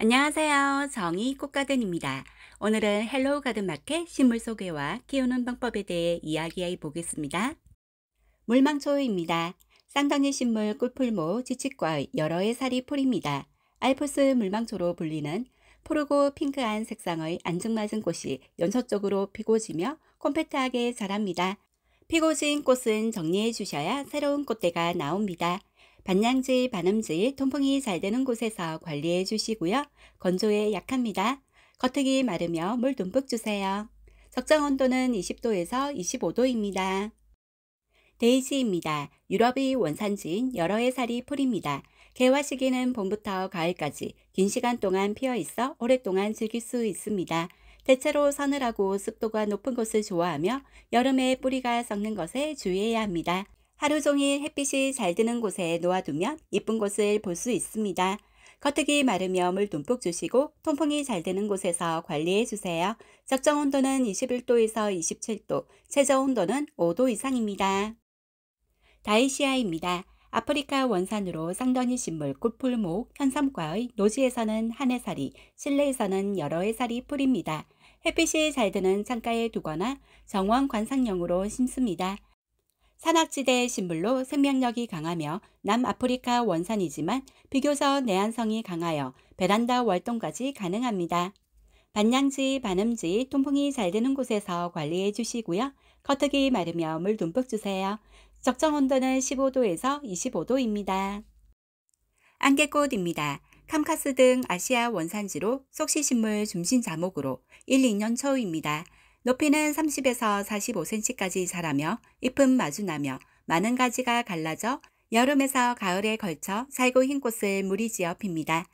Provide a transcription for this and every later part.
안녕하세요. 정희 꽃가든입니다. 오늘은 헬로우 가든마켓 식물 소개와 키우는 방법에 대해 이야기해 보겠습니다. 물망초입니다. 쌍덩이 식물 꿀풀모 지칫과 여러의 살이 풀입니다. 알프스 물망초로 불리는 푸르고 핑크한 색상의 안증맞은 꽃이 연소적으로 피고 지며 콤팩트하게 자랍니다. 피고 진 꽃은 정리해 주셔야 새로운 꽃대가 나옵니다. 반양지, 반음지, 통풍이 잘 되는 곳에서 관리해 주시고요. 건조에 약합니다. 겉흙이 마르며 물 듬뿍 주세요. 적정 온도는 20도에서 25도입니다. 데이지입니다. 유럽이 원산지인 여러 해살이 풀입니다. 개화 시기는 봄부터 가을까지 긴 시간 동안 피어 있어 오랫동안 즐길 수 있습니다. 대체로 서늘하고 습도가 높은 곳을 좋아하며 여름에 뿌리가 썩는 것에 주의해야 합니다. 하루 종일 햇빛이 잘 드는 곳에 놓아두면 이쁜 곳을 볼 수 있습니다. 겉흙기 마르며 물 듬뿍 주시고 통풍이 잘 되는 곳에서 관리해 주세요. 적정 온도는 21도에서 27도, 최저 온도는 5도 이상입니다. 다이시아입니다. 아프리카 원산으로 쌍더니 식물 꽃풀목, 현삼과의 노지에서는 한 해살이, 실내에서는 여러 해살이 풀입니다. 햇빛이 잘 드는 창가에 두거나 정원 관상용으로 심습니다. 산악지대의 신물로 생명력이 강하며 남아프리카 원산이지만 비교적 내한성이 강하여 베란다 월동까지 가능합니다. 반양지, 반음지, 통풍이 잘되는 곳에서 관리해 주시고요. 커트기 마르며 물 듬뿍 주세요. 적정 온도는 15도에서 25도입니다. 안개꽃입니다. 캄카스 등 아시아 원산지로 속시식물 중심 자목으로 1, 2년 초입니다. 높이는 30에서 45cm까지 자라며 잎은 마주나며 많은 가지가 갈라져 여름에서 가을에 걸쳐 살고 흰 꽃을 무리지어 핍니다.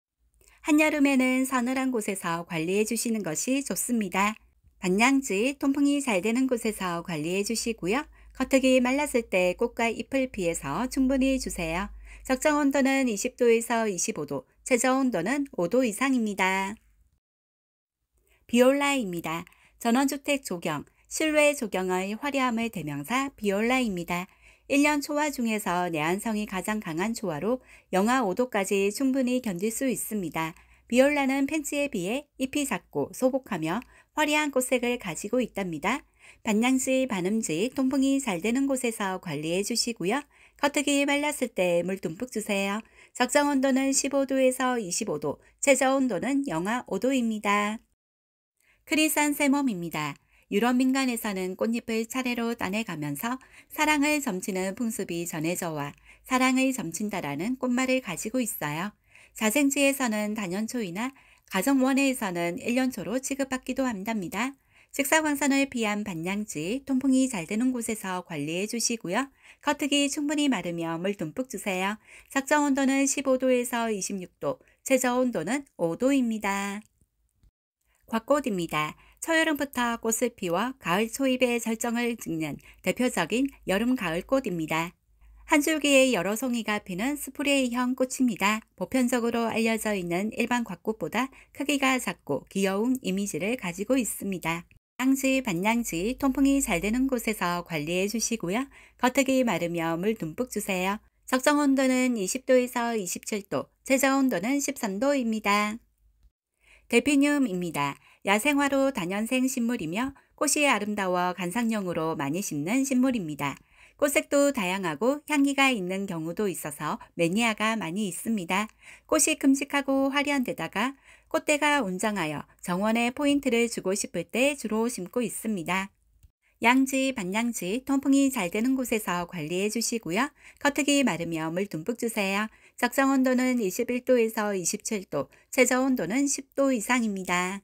한여름에는 서늘한 곳에서 관리해 주시는 것이 좋습니다. 반양지 통풍이 잘 되는 곳에서 관리해 주시고요. 겉흙이 말랐을 때 꽃과 잎을 피해서 충분히 주세요. 적정 온도는 20도에서 25도, 최저 온도는 5도 이상입니다. 비올라입니다. 전원주택 조경, 실외 조경의 화려함을 대명사 비올라입니다. 1년 초화 중에서 내한성이 가장 강한 초화로 영하 5도까지 충분히 견딜 수 있습니다. 비올라는 팬츠에 비해 잎이 작고 소복하며 화려한 꽃색을 가지고 있답니다. 반양시 반음지 통풍이 잘 되는 곳에서 관리해 주시고요. 커트기 말랐을 때 물 듬뿍 주세요. 적정 온도는 15도에서 25도, 최저 온도는 영하 5도입니다. 크리산세멈입니다. 유럽 민간에서는 꽃잎을 차례로 따내가면서 사랑을 점치는 풍습이 전해져와 사랑을 점친다라는 꽃말을 가지고 있어요. 자생지에서는 단연초이나 가정원회에서는 1년초로 취급받기도 한답니다. 식사광선을 피한 반양지, 통풍이 잘 되는 곳에서 관리해 주시고요. 커트기 충분히 마르며 물 듬뿍 주세요. 적정 온도는 15도에서 26도, 최저 온도는 5도입니다. 곽꽃입니다. 초여름부터 꽃을 피워 가을 초입의 절정을 찍는 대표적인 여름가을 꽃입니다. 한 줄기에 여러 송이가 피는 스프레이형 꽃입니다. 보편적으로 알려져 있는 일반 곽꽃보다 크기가 작고 귀여운 이미지를 가지고 있습니다. 땅지, 반양지, 통풍이 잘 되는 곳에서 관리해 주시고요. 겉흙이 마르며 물 듬뿍 주세요. 적정 온도는 20도에서 27도, 최저 온도는 13도입니다. 대피늄입니다. 야생화로 단연생 식물이며 꽃이 아름다워 간상용으로 많이 심는 식물입니다. 꽃색도 다양하고 향기가 있는 경우도 있어서 매니아가 많이 있습니다. 꽃이 큼직하고 화려한 데다가 꽃대가 운장하여 정원에 포인트를 주고 싶을 때 주로 심고 있습니다. 양지, 반양지, 통풍이 잘 되는 곳에서 관리해 주시고요. 커트기 마르며 물 듬뿍 주세요. 적정 온도는 21도에서 27도, 최저 온도는 10도 이상입니다.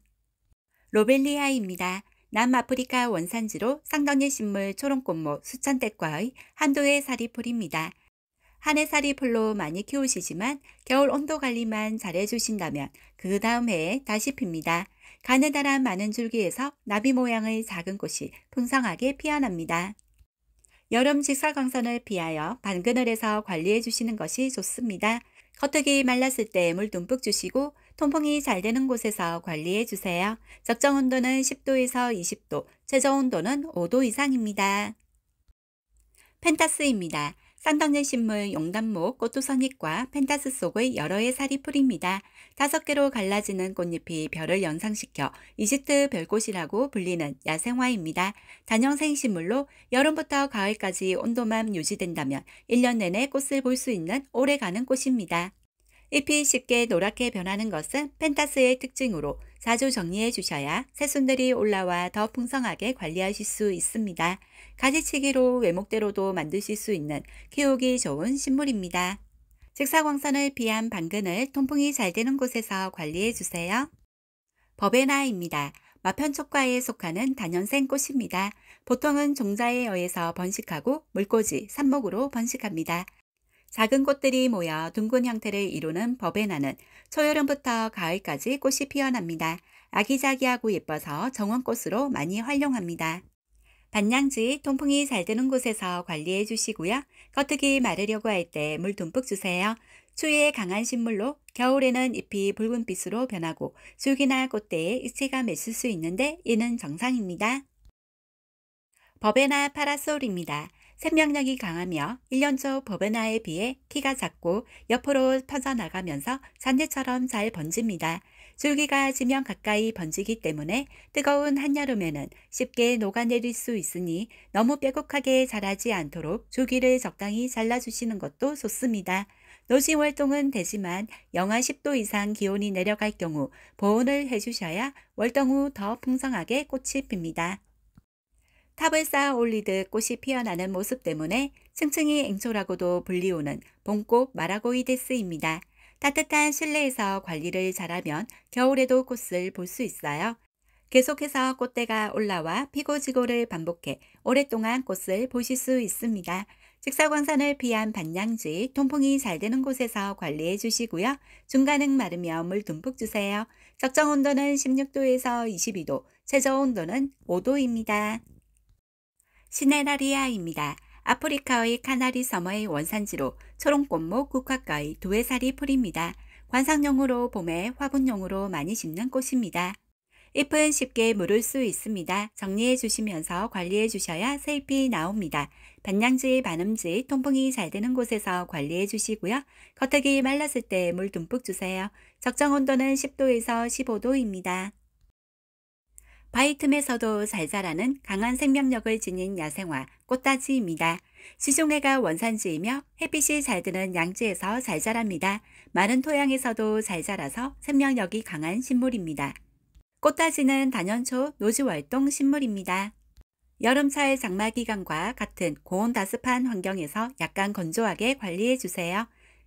로벨리아입니다. 남아프리카 원산지로 쌍덩이 식물 초롱꽃모 수천대과의 한도의 사리풀입니다. 한해 사리풀로 많이 키우시지만 겨울 온도 관리만 잘해주신다면 그 다음 해에 다시 핍니다. 가느다란 많은 줄기에서 나비 모양의 작은 꽃이 풍성하게 피어납니다. 여름 식사광선을피하여 반그늘에서 관리해 주시는 것이 좋습니다. 겉흙이 말랐을 때 물 듬뿍 주시고 통풍이 잘 되는 곳에서 관리해 주세요. 적정 온도는 10도에서 20도, 최저 온도는 5도 이상입니다. 펜타스입니다. 산덕년 식물 용담목 꽃도선잎과 펜타스 속의 여러 의 살이 풀입니다. 다섯 개로 갈라지는 꽃잎이 별을 연상시켜 이집트 별꽃이라고 불리는 야생화입니다. 단형생 식물로 여름부터 가을까지 온도만 유지된다면 1년 내내 꽃을 볼 수 있는 오래가는 꽃입니다. 잎이 쉽게 노랗게 변하는 것은 펜타스의 특징으로 자주 정리해 주셔야 새순들이 올라와 더 풍성하게 관리하실 수 있습니다. 가지치기로 외목대로도 만드실 수 있는 키우기 좋은 식물입니다. 직사광선을 피한 방근을 통풍이 잘 되는 곳에서 관리해 주세요. 버베나입니다. 마편촉과에 속하는 단연생 꽃입니다. 보통은 종자에 의해서 번식하고 물꽂이, 삽목으로 번식합니다. 작은 꽃들이 모여 둥근 형태를 이루는 버베나는 초여름부터 가을까지 꽃이 피어납니다. 아기자기하고 예뻐서 정원꽃으로 많이 활용합니다. 반양지 통풍이 잘되는 곳에서 관리해 주시고요. 겉흙이 마르려고 할 때 물 듬뿍 주세요. 추위에 강한 식물로 겨울에는 잎이 붉은빛으로 변하고 줄기나 꽃대에 익체가 맺을 수 있는데 이는 정상입니다. 버베나 파라솔입니다. 생명력이 강하며 1년초 버베나에 비해 키가 작고 옆으로 펴져나가면서 잔디처럼 잘 번집니다. 줄기가 지면 가까이 번지기 때문에 뜨거운 한여름에는 쉽게 녹아내릴 수 있으니 너무 빼곡하게 자라지 않도록 줄기를 적당히 잘라주시는 것도 좋습니다. 노지 월동은 되지만 영하 10도 이상 기온이 내려갈 경우 보온을 해주셔야 월동 후 더 풍성하게 꽃이 핍니다. 탑을 쌓아 올리듯 꽃이 피어나는 모습 때문에 층층이 앵초라고도 불리우는 봄꽃 마라고이데스입니다. 따뜻한 실내에서 관리를 잘하면 겨울에도 꽃을 볼 수 있어요. 계속해서 꽃대가 올라와 피고 지고를 반복해 오랫동안 꽃을 보실 수 있습니다. 직사광산을 피한 반양지, 통풍이 잘 되는 곳에서 관리해 주시고요. 중간은 마르면 물 듬뿍 주세요. 적정 온도는 16도에서 22도, 최저 온도는 5도입니다. 시네라리아입니다. 아프리카의 카나리 섬의 원산지로 초롱꽃목 국화과의 도회살이 풀입니다. 관상용으로 봄에 화분용으로 많이 심는 꽃입니다. 잎은 쉽게 물을 수 있습니다. 정리해 주시면서 관리해 주셔야 새 잎이 나옵니다. 반양지, 반음지, 통풍이 잘 되는 곳에서 관리해 주시고요. 겉흙이 말랐을 때 물 듬뿍 주세요. 적정 온도는 10도에서 15도입니다. 바위 틈에서도 잘 자라는 강한 생명력을 지닌 야생화 꽃다지입니다. 시종해가 원산지이며 햇빛이 잘 드는 양지에서 잘 자랍니다. 마른 토양에서도 잘 자라서 생명력이 강한 식물입니다. 꽃다지는 단연초 노지월동 식물입니다. 여름철 장마기간과 같은 고온 다습한 환경에서 약간 건조하게 관리해주세요.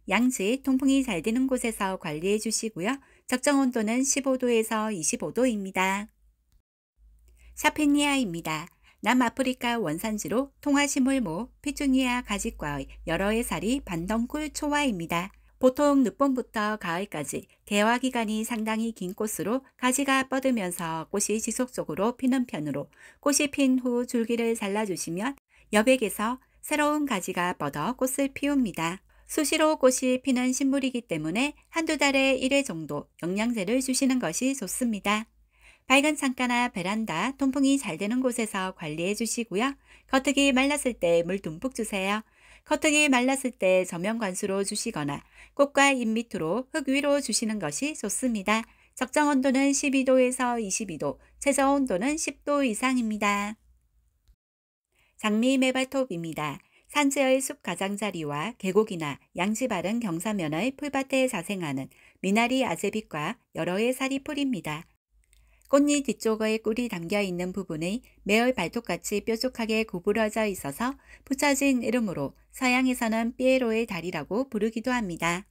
양지, 통풍이 잘 드는 곳에서 관리해주시고요. 적정 온도는 15도에서 25도입니다. 샤페니아입니다. 남아프리카 원산지로 통화시물모, 피추니아 가지과의 여러 해살이 반덩굴 초화입니다. 보통 늦봄부터 가을까지 개화 기간이 상당히 긴 꽃으로 가지가 뻗으면서 꽃이 지속적으로 피는 편으로 꽃이 핀 후 줄기를 잘라주시면 여백에서 새로운 가지가 뻗어 꽃을 피웁니다. 수시로 꽃이 피는 식물이기 때문에 한두 달에 1회 정도 영양제를 주시는 것이 좋습니다. 밝은 창가나 베란다, 통풍이 잘 되는 곳에서 관리해 주시고요. 겉흙이 말랐을 때 물 듬뿍 주세요. 겉흙이 말랐을 때 저면 관수로 주시거나 꽃과 잎 밑으로 흙 위로 주시는 것이 좋습니다. 적정 온도는 12도에서 22도, 최저 온도는 10도 이상입니다. 장미 매발톱입니다. 산지의 숲 가장자리와 계곡이나 양지 바른 경사면의 풀밭에 자생하는 미나리 아제빛과 여러의 사리풀입니다. 꽃잎 뒤쪽의 꿀이 담겨 있는 부분의 매월 발톱같이 뾰족하게 구부러져 있어서 붙여진 이름으로 서양에서는 삐에로의 달이라고 부르기도 합니다.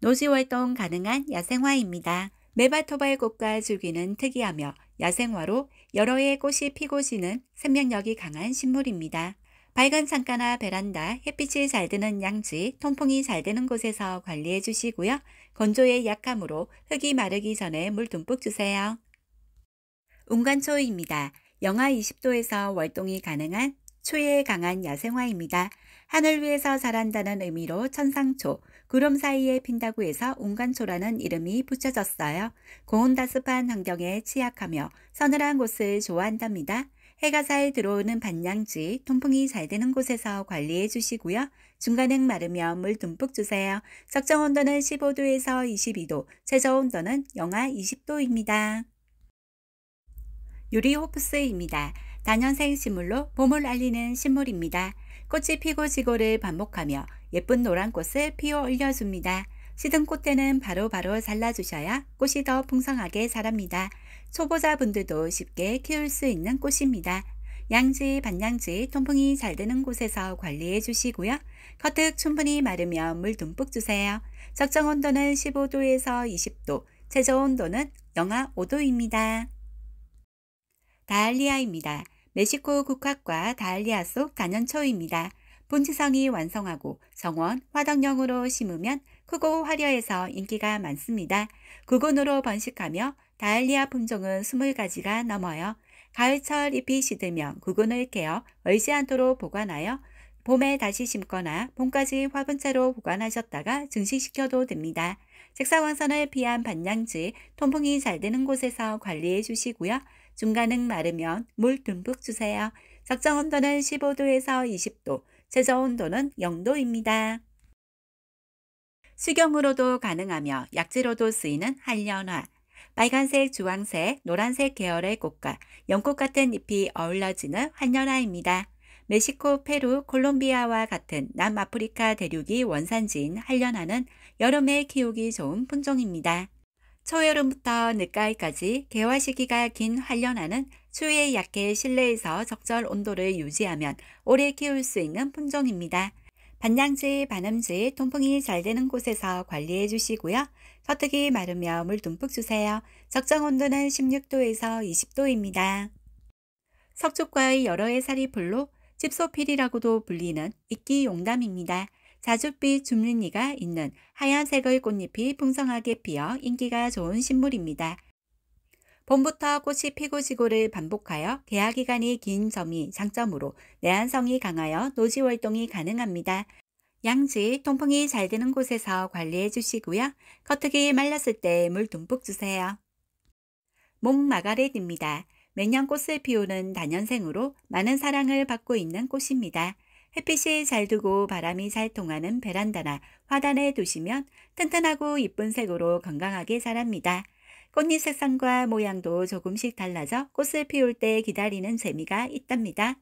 노지 활동 가능한 야생화입니다. 메바토바의 꽃과 줄기는 특이하며 야생화로 여러 해의 꽃이 피고 지는 생명력이 강한 식물입니다. 밝은 창가나 베란다, 햇빛이 잘 드는 양지, 통풍이 잘 드는 곳에서 관리해 주시고요. 건조에 약하므로 흙이 마르기 전에 물 듬뿍 주세요. 온간초입니다. 영하 20도에서 월동이 가능한 초에 강한 야생화입니다. 하늘 위에서 자란다는 의미로 천상초, 구름 사이에 핀다고 해서 온간초라는 이름이 붙여졌어요. 고온다습한 환경에 취약하며 서늘한 곳을 좋아한답니다. 해가 잘 들어오는 반양지, 통풍이 잘 되는 곳에서 관리해 주시고요. 중간은 마르면 물 듬뿍 주세요. 적정 온도는 15도에서 22도, 최저 온도는 영하 20도입니다. 유리 호프스입니다. 단년생 식물로 봄을 알리는 식물입니다. 꽃이 피고 지고를 반복하며 예쁜 노란 꽃을 피어 올려줍니다. 시든 꽃대는 바로바로 잘라주셔야 꽃이 더 풍성하게 자랍니다. 초보자분들도 쉽게 키울 수 있는 꽃입니다. 양지, 반양지, 통풍이 잘 되는 곳에서 관리해 주시고요. 커트 충분히 마르면 물 듬뿍 주세요. 적정 온도는 15도에서 20도, 최저 온도는 영하 5도입니다. 다알리아입니다. 멕시코 국화과 다알리아 속 단연초입니다. 본지성이 완성하고 정원, 화덕령으로 심으면 크고 화려해서 인기가 많습니다. 구근으로 번식하며 다알리아 품종은 20가지가 넘어요. 가을철 잎이 시들면 구근을 깨어 얼지 않도록 보관하여 봄에 다시 심거나 봄까지 화분 채로 보관하셨다가 증식시켜도 됩니다. 색상광선을 피한 반양지, 통풍이 잘 되는 곳에서 관리해 주시고요. 중간은 마르면 물 듬뿍 주세요. 적정 온도는 15도에서 20도, 최저 온도는 0도입니다. 수경으로도 가능하며 약재로도 쓰이는 한련화. 빨간색, 주황색, 노란색 계열의 꽃과 연꽃 같은 잎이 어울러지는 한련화입니다. 멕시코, 페루, 콜롬비아와 같은 남아프리카 대륙이 원산지인 한련화는 여름에 키우기 좋은 품종입니다. 초여름부터 늦가을까지 개화 시기가 긴활련하는 추위에 약해 실내에서 적절 온도를 유지하면 오래 키울 수 있는 품종입니다. 반양지, 반음지, 통풍이 잘 되는 곳에서 관리해 주시고요. 서특이 마르며 물 듬뿍 주세요. 적정 온도는 16도에서 20도입니다. 석축과의 여러 해살이 불로 집소필이라고도 불리는 익기 용담입니다 자줏빛 줍눈이가 있는 하얀색의 꽃잎이 풍성하게 피어 인기가 좋은 식물입니다. 봄부터 꽃이 피고 지고를 반복하여 개화기간이 긴 점이 장점으로 내한성이 강하여 노지활동이 가능합니다. 양지, 통풍이 잘 되는 곳에서 관리해 주시고요. 커트기 말랐을 때 물 듬뿍 주세요. 목마가렛입니다. 매년 꽃을 피우는 단연생으로 많은 사랑을 받고 있는 꽃입니다. 햇빛이 잘 두고 바람이 잘 통하는 베란다나 화단에 두시면 튼튼하고 이쁜 색으로 건강하게 자랍니다. 꽃잎 색상과 모양도 조금씩 달라져 꽃을 피울 때 기다리는 재미가 있답니다.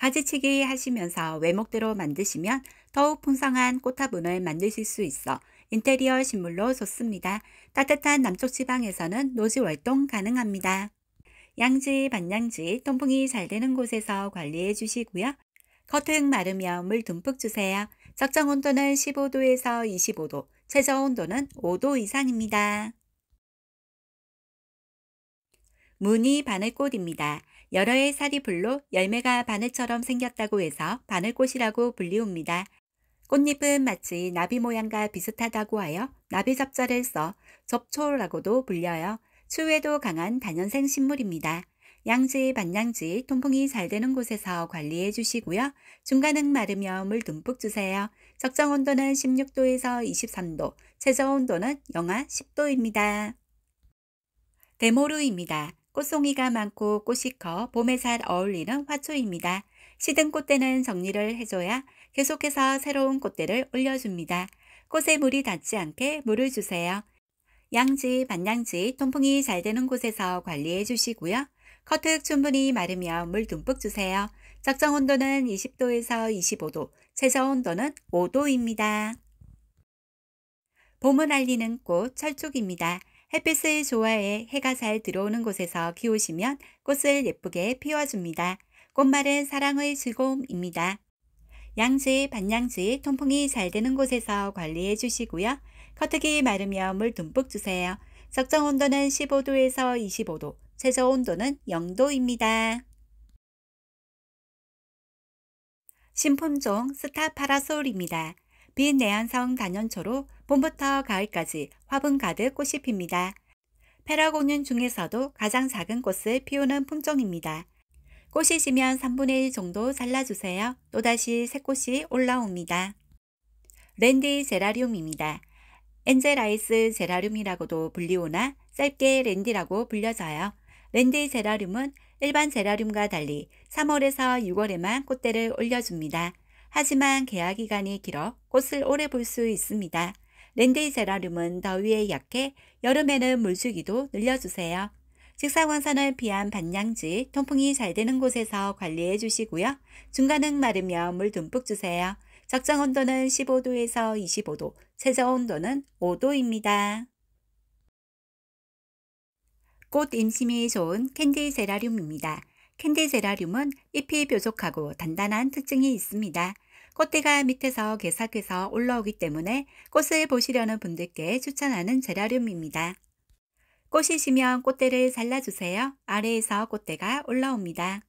가지치기 하시면서 외목대로 만드시면 더욱 풍성한 꽃화분을 만드실 수 있어 인테리어 식물로 좋습니다. 따뜻한 남쪽 지방에서는 노지 월동 가능합니다. 양지, 반양지, 통풍이 잘 되는 곳에서 관리해 주시고요. 커튼 마르미엄을 듬뿍 주세요. 적정 온도는 15도에서 25도, 최저 온도는 5도 이상입니다. 무늬 바늘꽃입니다. 여러 해 살이 불로 열매가 바늘처럼 생겼다고 해서 바늘꽃이라고 불리웁니다. 꽃잎은 마치 나비 모양과 비슷하다고 하여 나비 접자를써 접초라고도 불려요. 추위에도 강한 단연생 식물입니다. 양지, 반양지, 통풍이 잘 되는 곳에서 관리해 주시고요. 중간은 마르면물 듬뿍 주세요. 적정 온도는 16도에서 23도, 최저 온도는 영하 10도입니다. 대모루입니다. 꽃송이가 많고 꽃이 커 봄에 잘 어울리는 화초입니다. 시든 꽃대는 정리를 해줘야 계속해서 새로운 꽃대를 올려줍니다. 꽃에 물이 닿지 않게 물을 주세요. 양지, 반양지, 통풍이 잘 되는 곳에서 관리해 주시고요. 커트 충분히 마르면 물 듬뿍 주세요. 적정 온도는 20도에서 25도, 최저 온도는 5도입니다. 봄을 알리는 꽃 철쭉입니다. 햇빛을 좋아해 해가 잘 들어오는 곳에서 키우시면 꽃을 예쁘게 피워줍니다. 꽃말은 사랑의 즐거움입니다. 양지, 반양지, 통풍이 잘 되는 곳에서 관리해 주시고요. 커트기 마르면 물 듬뿍 주세요. 적정 온도는 15도에서 25도, 최저 온도는 0도입니다. 신품종 스타파라솔입니다. 빈 내한성 단연초로 봄부터 가을까지 화분 가득 꽃이 핍니다. 페라고윤 중에서도 가장 작은 꽃을 피우는 품종입니다. 꽃이 지면 3분의 1 정도 잘라주세요. 또다시 새꽃이 올라옵니다. 랜디 제라륨입니다. 엔젤 아이스 제라륨이라고도 불리오나 짧게 랜디라고 불려져요. 랜데이 제라륨은 일반 제라륨과 달리 3월에서 6월에만 꽃대를 올려줍니다. 하지만 개화 기간이 길어 꽃을 오래 볼 수 있습니다. 랜데이 제라륨은 더위에 약해 여름에는 물주기도 늘려주세요. 직사광선을 피한 반양지, 통풍이 잘 되는 곳에서 관리해 주시고요. 중간은 마르며 물 듬뿍 주세요. 적정 온도는 15도에서 25도, 최저 온도는 5도입니다. 꽃 임심이 좋은 캔디 제라륨입니다. 캔디 제라륨은 잎이 뾰족하고 단단한 특징이 있습니다. 꽃대가 밑에서 계속해서 올라오기 때문에 꽃을 보시려는 분들께 추천하는 제라륨입니다. 꽃이 시면 꽃대를 잘라주세요. 아래에서 꽃대가 올라옵니다.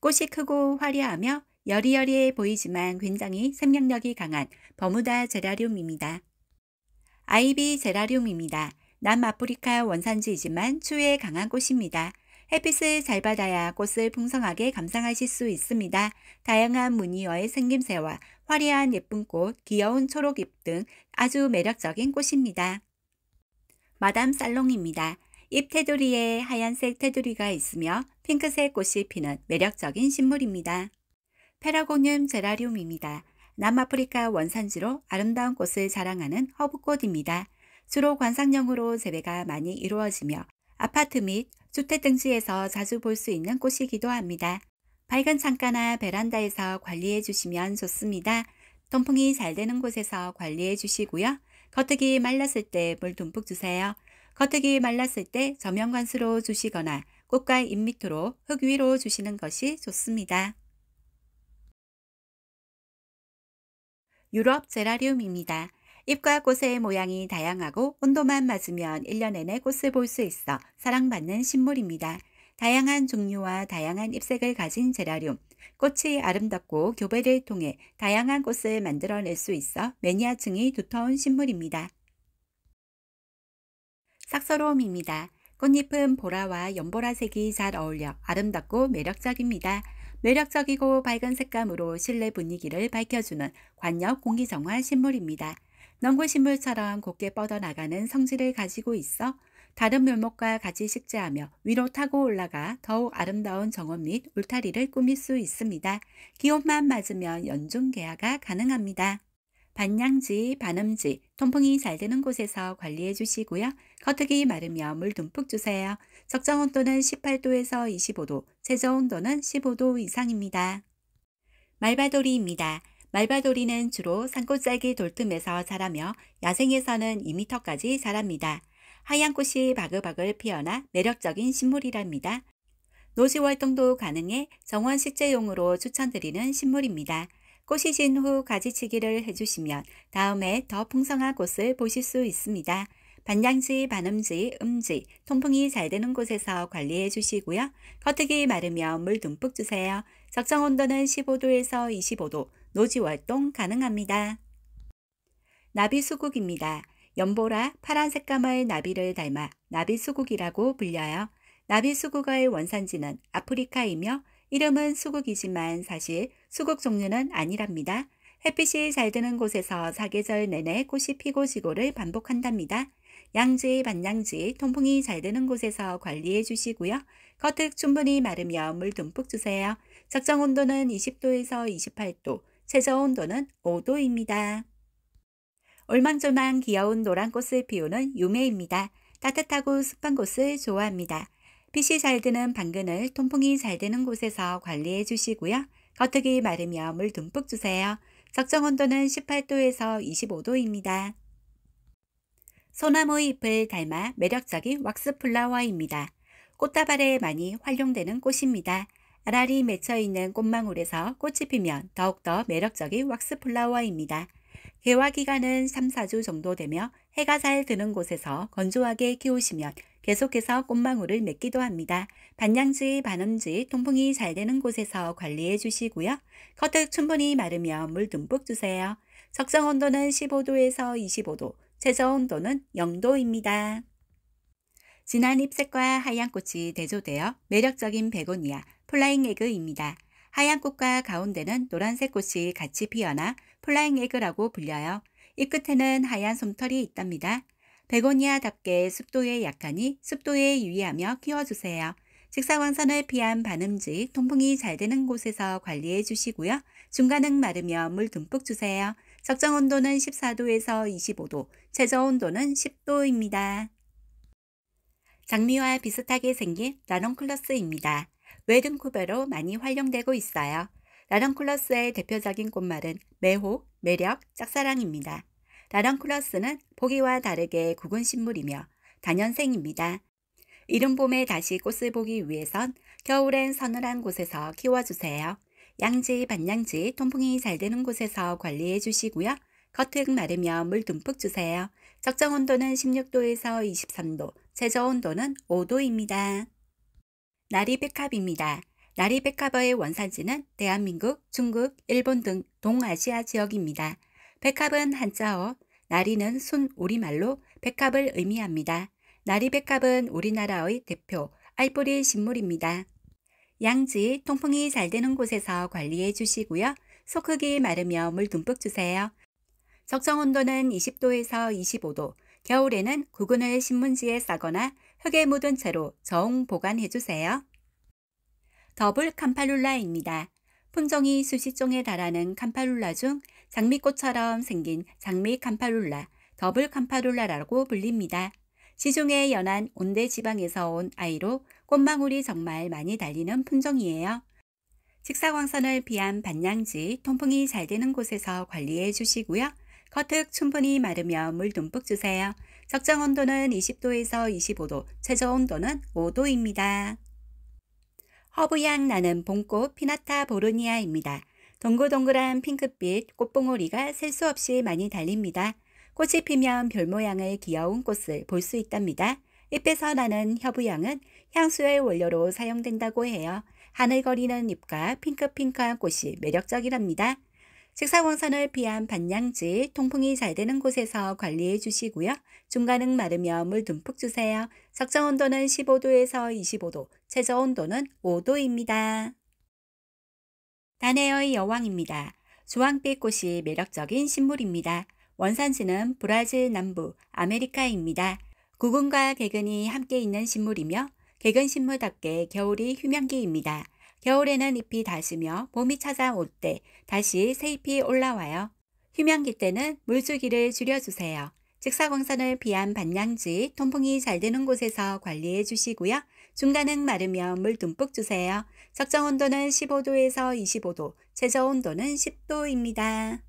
꽃이 크고 화려하며 여리여리해 보이지만 굉장히 생명력이 강한 버무다 제라륨입니다. 아이비 제라륨입니다. 남아프리카 원산지이지만 추위에 강한 꽃입니다. 햇빛을 잘 받아야 꽃을 풍성하게 감상하실 수 있습니다. 다양한 무늬어의 생김새와 화려한 예쁜 꽃, 귀여운 초록잎 등 아주 매력적인 꽃입니다. 마담 살롱입니다. 잎 테두리에 하얀색 테두리가 있으며 핑크색 꽃이 피는 매력적인 식물입니다. 페라고늄 제라리움입니다. 남아프리카 원산지로 아름다운 꽃을 자랑하는 허브꽃입니다. 주로 관상용으로 재배가 많이 이루어지며 아파트 및 주택 등지에서 자주 볼 수 있는 꽃이기도 합니다. 밝은 창가나 베란다에서 관리해 주시면 좋습니다. 통풍이 잘 되는 곳에서 관리해 주시고요. 겉흙이 말랐을 때 물 듬뿍 주세요. 겉흙이 말랐을 때 저면관수로 주시거나 꽃과 잎 밑으로 흙 위로 주시는 것이 좋습니다. 유럽 제라리움입니다. 잎과 꽃의 모양이 다양하고 온도만 맞으면 1년 내내 꽃을 볼 수 있어 사랑받는 식물입니다. 다양한 종류와 다양한 잎색을 가진 제라륨, 꽃이 아름답고 교배를 통해 다양한 꽃을 만들어낼 수 있어 매니아층이 두터운 식물입니다. 삭서로움입니다 꽃잎은 보라와 연보라색이 잘 어울려 아름답고 매력적입니다. 매력적이고 밝은 색감으로 실내 분위기를 밝혀주는 관역 공기정화 식물입니다. 넝굴식물처럼 곱게 뻗어나가는 성질을 가지고 있어 다른 묘목과 같이 식재하며 위로 타고 올라가 더욱 아름다운 정원 및 울타리를 꾸밀 수 있습니다. 기온만 맞으면 연중 개화가 가능합니다. 반양지, 반음지, 통풍이 잘 되는 곳에서 관리해 주시고요. 커트기 마르며 물 듬뿍 주세요. 적정 온도는 18도에서 25도, 최저 온도는 15도 이상입니다. 말바돌이입니다. 말바도리는 주로 산골짜기 돌틈에서 자라며 야생에서는 2m까지 자랍니다. 하얀 꽃이 바글바글 피어나 매력적인 식물이랍니다. 노지활동도 가능해 정원 식재용으로 추천드리는 식물입니다. 꽃이 진 후 가지치기를 해주시면 다음에 더 풍성한 꽃을 보실 수 있습니다. 반양지, 반음지, 음지, 통풍이 잘 되는 곳에서 관리해 주시고요. 커트기 마르면 물 듬뿍 주세요. 적정 온도는 15도에서 25도, 노지 월동 가능합니다. 나비 수국입니다. 연보라 파란색 가마의 나비를 닮아 나비 수국이라고 불려요. 나비 수국어의 원산지는 아프리카이며 이름은 수국이지만 사실 수국 종류는 아니랍니다. 햇빛이 잘 드는 곳에서 사계절 내내 꽃이 피고 지고를 반복한답니다. 양지, 반양지, 통풍이 잘 드는 곳에서 관리해 주시고요. 겉흙 충분히 마르며 물 듬뿍 주세요. 적정 온도는 20도에서 28도, 최저 온도는 5도입니다. 올망졸망 귀여운 노란 꽃을 피우는 유매입니다. 따뜻하고 습한 곳을 좋아합니다. 빛이 잘 드는 방근을 통풍이 잘 되는 곳에서 관리해 주시고요. 겉흙이 마르며 물 듬뿍 주세요. 적정 온도는 18도에서 25도입니다. 소나무 잎을 닮아 매력적인 왁스 플라워입니다. 꽃다발에 많이 활용되는 꽃입니다. 알알이 맺혀있는 꽃망울에서 꽃이 피면 더욱더 매력적인 왁스플라워입니다. 개화 기간은 3, 4주 정도 되며 해가 잘 드는 곳에서 건조하게 키우시면 계속해서 꽃망울을 맺기도 합니다. 반양지, 반음지, 통풍이 잘 되는 곳에서 관리해 주시고요. 커뜩 충분히 마르면 물 듬뿍 주세요. 적정 온도는 15도에서 25도, 최저 온도는 0도입니다. 진한 잎색과 하얀 꽃이 대조되어 매력적인 베고니아, 플라잉 에그입니다. 하얀 꽃과 가운데는 노란색 꽃이 같이 피어나 플라잉 에그라고 불려요. 이 끝에는 하얀 솜털이 있답니다. 베고니아답게 습도에 약하니 습도에 유의하며 키워주세요. 직사광선을 피한 반음지 통풍이 잘 되는 곳에서 관리해 주시고요. 중간은 마르며물 듬뿍 주세요. 적정 온도는 14도에서 25도, 최저 온도는 10도입니다. 장미와 비슷하게 생긴 라농클러스입니다 웨든쿠베로 많이 활용되고 있어요. 라랑쿨러스의 대표적인 꽃말은 매혹, 매력, 짝사랑입니다. 라랑쿨러스는 보기와 다르게 굵은 식물이며 단연생입니다. 이른 봄에 다시 꽃을 보기 위해선 겨울엔 서늘한 곳에서 키워주세요. 양지, 반양지, 통풍이 잘 되는 곳에서 관리해 주시고요. 겉흙 마르면 물 듬뿍 주세요. 적정 온도는 16도에서 23도, 최저 온도는 5도입니다. 나리백합입니다. 나리백합의 원산지는 대한민국, 중국, 일본 등 동아시아 지역입니다. 백합은 한자어, 나리는 순 우리말로 백합을 의미합니다. 나리백합은 우리나라의 대표 알뿌리 식물입니다. 양지, 통풍이 잘 되는 곳에서 관리해 주시고요. 속 크기 마르며 물 듬뿍 주세요. 적정 온도는 20도에서 25도, 겨울에는 구근을 신문지에 싸거나 흙에 묻은 채로 정 보관해 주세요. 더블 캄파룰라입니다. 품종이 수십 종에 달하는 캄파룰라 중 장미꽃처럼 생긴 장미 캄파룰라, 더블 캄파룰라라고 불립니다. 시중의 연한 온대 지방에서 온 아이로 꽃망울이 정말 많이 달리는 품종이에요. 직사광선을 피한 반양지, 통풍이 잘 되는 곳에서 관리해 주시고요. 겉흙 충분히 마르며 물 듬뿍 주세요. 적정 온도는 20도에서 25도, 최저 온도는 5도입니다. 허브향 나는 봄꽃 피나타 보르니아입니다. 동글동글한 핑크빛 꽃봉오리가 셀 수 없이 많이 달립니다. 꽃이 피면 별 모양의 귀여운 꽃을 볼 수 있답니다. 잎에서 나는 협우향은 향수의 원료로 사용된다고 해요. 하늘거리는 잎과 핑크핑크한 꽃이 매력적이랍니다. 식사광선을 피한 반양지, 통풍이 잘 되는 곳에서 관리해 주시고요. 중간은 마르며 물 듬뿍 주세요. 적정 온도는 15도에서 25도, 최저 온도는 5도입니다. 다헤어의 여왕입니다. 주황빛 꽃이 매력적인 식물입니다. 원산지는 브라질 남부 아메리카입니다. 구근과 개근이 함께 있는 식물이며 개근 식물답게 겨울이 휴면기입니다. 겨울에는 잎이 다시며 봄이 찾아올 때 다시 새 잎이 올라와요. 휴면기 때는 물주기를 줄여주세요. 직사광선을 비한 반양지, 통풍이 잘 되는 곳에서 관리해 주시고요. 중간은 마르면 물 듬뿍 주세요. 적정 온도는 15도에서 25도, 최저 온도는 10도입니다.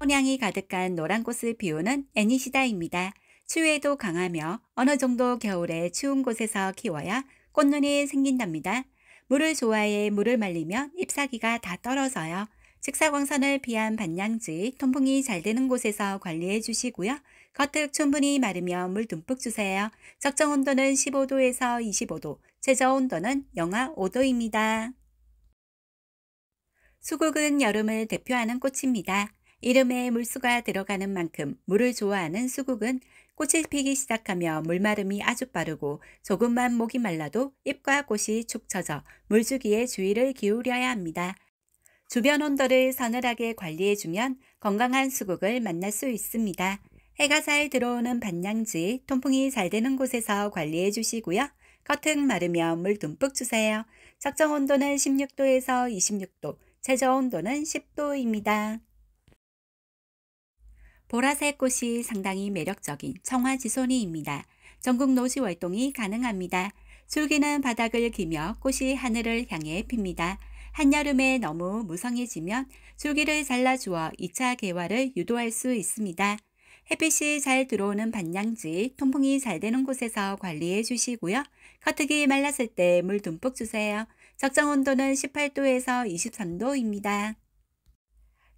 혼양이 가득한 노란 꽃을 피우는 애니시다입니다. 추위에도 강하며 어느 정도 겨울에 추운 곳에서 키워야 꽃눈이 생긴답니다. 물을 좋아해 물을 말리면 잎사귀가 다 떨어져요. 직사광선을 피한 반양지 통풍이 잘 되는 곳에서 관리해 주시고요. 겉흙 충분히 마르면 물 듬뿍 주세요. 적정 온도는 15도에서 25도, 최저 온도는 영하 5도입니다. 수국은 여름을 대표하는 꽃입니다. 이름에 물수가 들어가는 만큼 물을 좋아하는 수국은 꽃을 피기 시작하며 물마름이 아주 빠르고 조금만 목이 말라도 잎과 꽃이 축 처져 물주기에 주의를 기울여야 합니다. 주변 온도를 서늘하게 관리해주면 건강한 수국을 만날 수 있습니다. 해가 잘 들어오는 반양지, 통풍이 잘 되는 곳에서 관리해 주시고요. 커튼 마르며 물 듬뿍 주세요. 적정 온도는 16도에서 26도, 최저 온도는 10도입니다. 보라색 꽃이 상당히 매력적인 청화지소니입니다. 전국 노지 월동이 가능합니다. 줄기는 바닥을 기며 꽃이 하늘을 향해 핍니다. 한여름에 너무 무성해지면 줄기를 잘라주어 2차 개화를 유도할 수 있습니다. 햇빛이 잘 들어오는 반량지 통풍이 잘 되는 곳에서 관리해 주시고요. 커트기 말랐을 때 물 듬뿍 주세요. 적정 온도는 18도에서 23도입니다.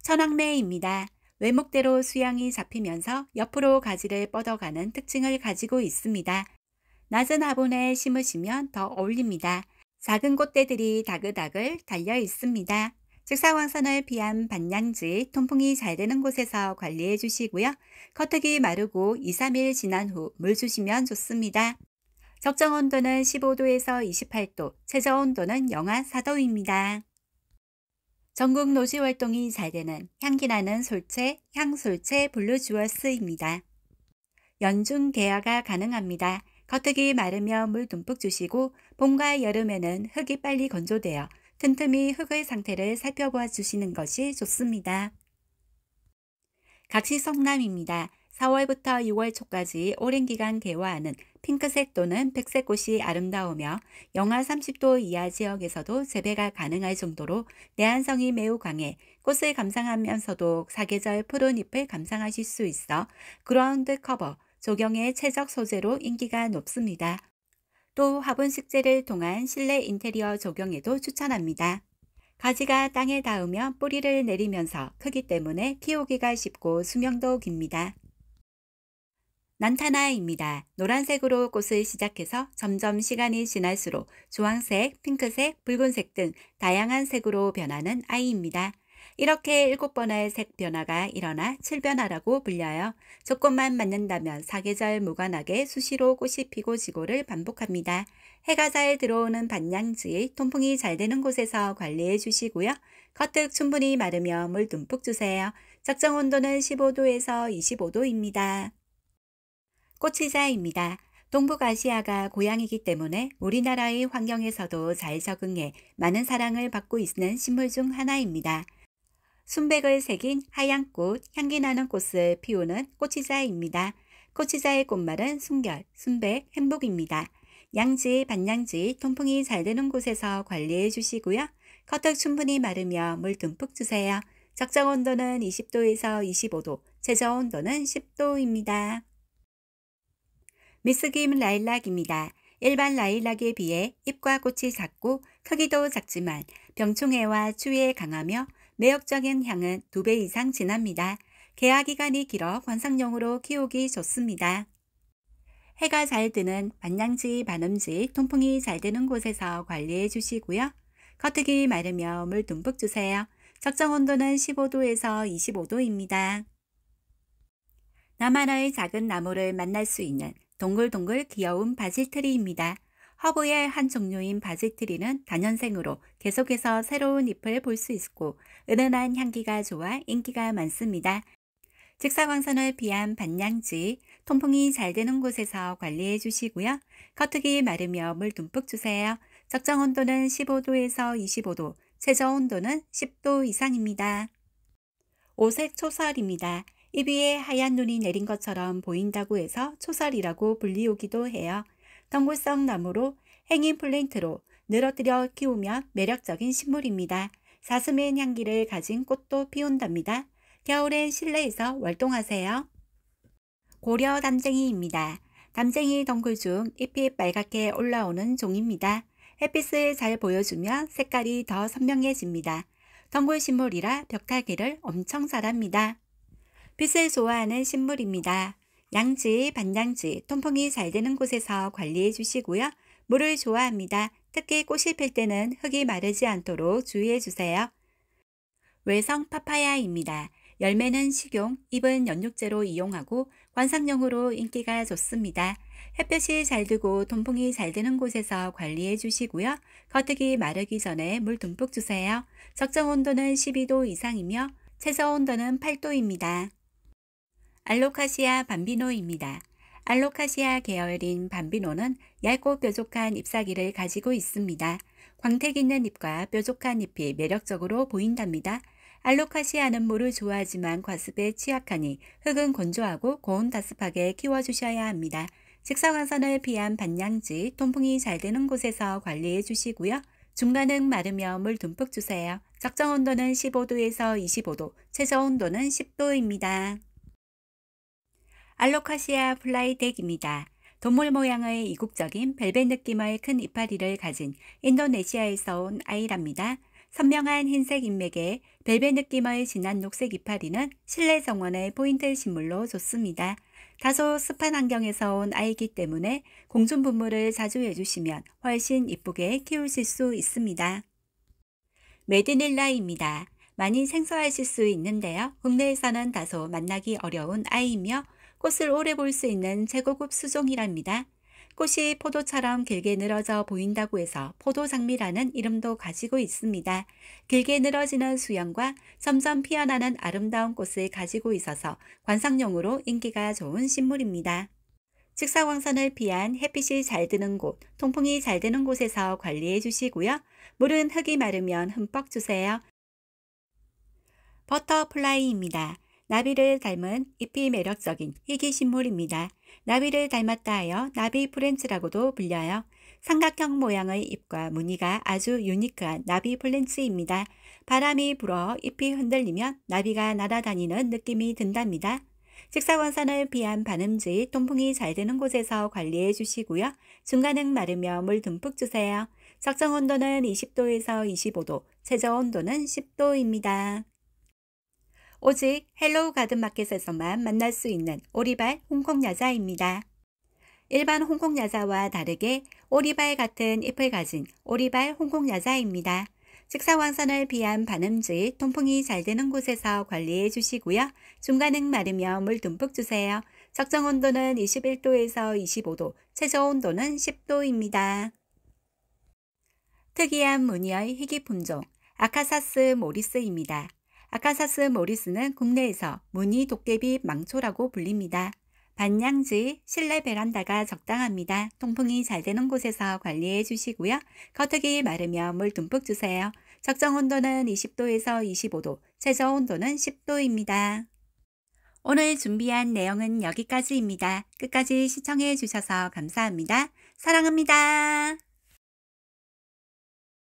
천황매입니다. 외목대로 수양이 잡히면서 옆으로 가지를 뻗어가는 특징을 가지고 있습니다. 낮은 화분에 심으시면 더 어울립니다. 작은 꽃대들이 다글다글 달려 있습니다. 즉사광선을 피한 반양지 통풍이 잘 되는 곳에서 관리해 주시고요. 커트기 마르고 2, 3일 지난 후 물 주시면 좋습니다. 적정 온도는 15도에서 28도, 최저 온도는 영하 4도입니다. 전국 노시 활동이 잘 되는 향기나는 솔채, 향솔채 블루주어스입니다. 연중 개화가 가능합니다. 겉흙이 마르면물 듬뿍 주시고 봄과 여름에는 흙이 빨리 건조되어 틈틈이 흙의 상태를 살펴봐 주시는 것이 좋습니다. 각시성남입니다. 4월부터 6월 초까지 오랜 기간 개화하는 핑크색 또는 백색 꽃이 아름다우며 영하 30도 이하 지역에서도 재배가 가능할 정도로 내한성이 매우 강해 꽃을 감상하면서도 사계절 푸른 잎을 감상하실 수 있어 그라운드 커버, 조경의 최적 소재로 인기가 높습니다. 또 화분 식재를 통한 실내 인테리어 조경에도 추천합니다. 가지가 땅에 닿으면 뿌리를 내리면서 크기 때문에 키우기가 쉽고 수명도 깁니다. 난타나입니다. 노란색으로 꽃을 시작해서 점점 시간이 지날수록 주황색, 핑크색, 붉은색 등 다양한 색으로 변하는 아이입니다. 이렇게 7번의 색 변화가 일어나 7변화라고 불려요. 조건만 맞는다면 사계절 무관하게 수시로 꽃이 피고 지고를 반복합니다. 해가 잘 들어오는 반양지, 통풍이 잘 되는 곳에서 관리해 주시고요. 커트 충분히 마르며 물 듬뿍 주세요. 적정 온도는 15도에서 25도입니다. 꽃이자입니다. 동북아시아가 고향이기 때문에 우리나라의 환경에서도 잘 적응해 많은 사랑을 받고 있는 식물 중 하나입니다. 순백을 새긴 하얀 꽃, 향기 나는 꽃을 피우는 꽃이자입니다. 꽃이자의 꽃말은 순결, 순백, 행복입니다. 양지, 반양지, 통풍이 잘 되는 곳에서 관리해 주시고요. 커터 충분히 마르며 물 듬뿍 주세요. 적정 온도는 20도에서 25도, 최저 온도는 10도입니다. 미스김 라일락입니다. 일반 라일락에 비해 잎과 꽃이 작고 크기도 작지만 병충해와 추위에 강하며 매력적인 향은 2배 이상 진합니다. 개화 기간이 길어 관상용으로 키우기 좋습니다. 해가 잘 드는 반양지, 반음지, 통풍이 잘 드는 곳에서 관리해 주시고요. 커트기 마르며 물 듬뿍 주세요. 적정 온도는 15도에서 25도입니다. 나만의 작은 나무를 만날 수 있는 동글동글 귀여운 바질트리입니다. 허브의 한 종류인 바질트리는 단연생으로 계속해서 새로운 잎을 볼 수 있고 은은한 향기가 좋아 인기가 많습니다. 직사광선을 피한 반양지, 통풍이 잘 되는 곳에서 관리해 주시고요. 커트기 마르며 물 듬뿍 주세요. 적정 온도는 15도에서 25도, 최저 온도는 10도 이상입니다. 오색 초설입니다. 입 위에 하얀 눈이 내린 것처럼 보인다고 해서 초살이라고 불리우기도 해요. 덩굴성 나무로 행인 플랜트로 늘어뜨려 키우면 매력적인 식물입니다. 사슴의 향기를 가진 꽃도 피운답니다. 겨울엔 실내에서 월동하세요. 고려 담쟁이입니다. 담쟁이 덩굴 중 잎이 빨갛게 올라오는 종입니다. 햇빛을 잘 보여주면 색깔이 더 선명해집니다. 덩굴식물이라 벽타기를 엄청 잘합니다. 빛을 좋아하는 식물입니다. 양지, 반양지, 통풍이 잘 되는 곳에서 관리해 주시고요. 물을 좋아합니다. 특히 꽃이 필 때는 흙이 마르지 않도록 주의해 주세요. 외성 파파야입니다. 열매는 식용, 잎은 연육제로 이용하고 관상용으로 인기가 좋습니다. 햇볕이 잘 들고 돈풍이 잘 드는 곳에서 관리해 주시고요. 겉흙이 마르기 전에 물 듬뿍 주세요. 적정 온도는 12도 이상이며 최저 온도는 8도입니다. 알로카시아 밤비노입니다. 알로카시아 계열인 밤비노는 얇고 뾰족한 잎사귀를 가지고 있습니다. 광택 있는 잎과 뾰족한 잎이 매력적으로 보인답니다. 알로카시아는 물을 좋아하지만 과습에 취약하니 흙은 건조하고 고온 다습하게 키워주셔야 합니다. 직사광선을 피한 반양지, 통풍이 잘 되는 곳에서 관리해 주시고요. 중간은 마르며 물 듬뿍 주세요. 적정 온도는 15도에서 25도, 최저 온도는 10도입니다. 알로카시아 플라이덱입니다. 동물 모양의 이국적인 벨벳 느낌의 큰 이파리를 가진 인도네시아에서 온 아이랍니다. 선명한 흰색 인맥에 벨벳 느낌의 진한 녹색 이파리는 실내 정원의 포인트 식물로 좋습니다. 다소 습한 환경에서 온 아이기 때문에 공중분무를 자주 해주시면 훨씬 이쁘게 키우실 수 있습니다. 메디닐라입니다. 많이 생소하실 수 있는데요. 국내에서는 다소 만나기 어려운 아이이며 꽃을 오래 볼 수 있는 최고급 수종이랍니다. 꽃이 포도처럼 길게 늘어져 보인다고 해서 포도장미라는 이름도 가지고 있습니다. 길게 늘어지는 수영과 점점 피어나는 아름다운 꽃을 가지고 있어서 관상용으로 인기가 좋은 식물입니다. 직사광선을 피한 햇빛이 잘 드는 곳, 통풍이 잘 드는 곳에서 관리해 주시고요. 물은 흙이 마르면 흠뻑 주세요. 버터플라이입니다. 나비를 닮은 잎이 매력적인 희귀식물입니다. 나비를 닮았다 하여 나비 프렌즈라고도 불려요. 삼각형 모양의 잎과 무늬가 아주 유니크한 나비 플랜츠입니다. 바람이 불어 잎이 흔들리면 나비가 날아다니는 느낌이 든답니다. 직사광산을 피한 반음지 통풍이 잘 되는 곳에서 관리해 주시고요. 중간은 마르며 물 듬뿍 주세요. 적정 온도는 20도에서 25도, 최저 온도는 10도입니다. 오직 헬로우 가든마켓에서만 만날 수 있는 오리발 홍콩 야자입니다. 일반 홍콩 야자와 다르게 오리발 같은 잎을 가진 오리발 홍콩 야자입니다. 직사광선을 피한 반음주의 통풍이 잘 되는 곳에서 관리해 주시고요. 중간은 마르며 물 듬뿍 주세요. 적정 온도는 21도에서 25도, 최저 온도는 10도입니다. 특이한 무늬의 희귀 품종 아카사스 모리스입니다. 아카사스 모리스는 국내에서 무늬 도깨비 망초라고 불립니다. 반양지 실내 베란다가 적당합니다. 통풍이 잘 되는 곳에서 관리해 주시고요. 겉흙이 마르면 물 듬뿍 주세요. 적정 온도는 20도에서 25도, 최저 온도는 10도입니다. 오늘 준비한 내용은 여기까지입니다. 끝까지 시청해 주셔서 감사합니다. 사랑합니다.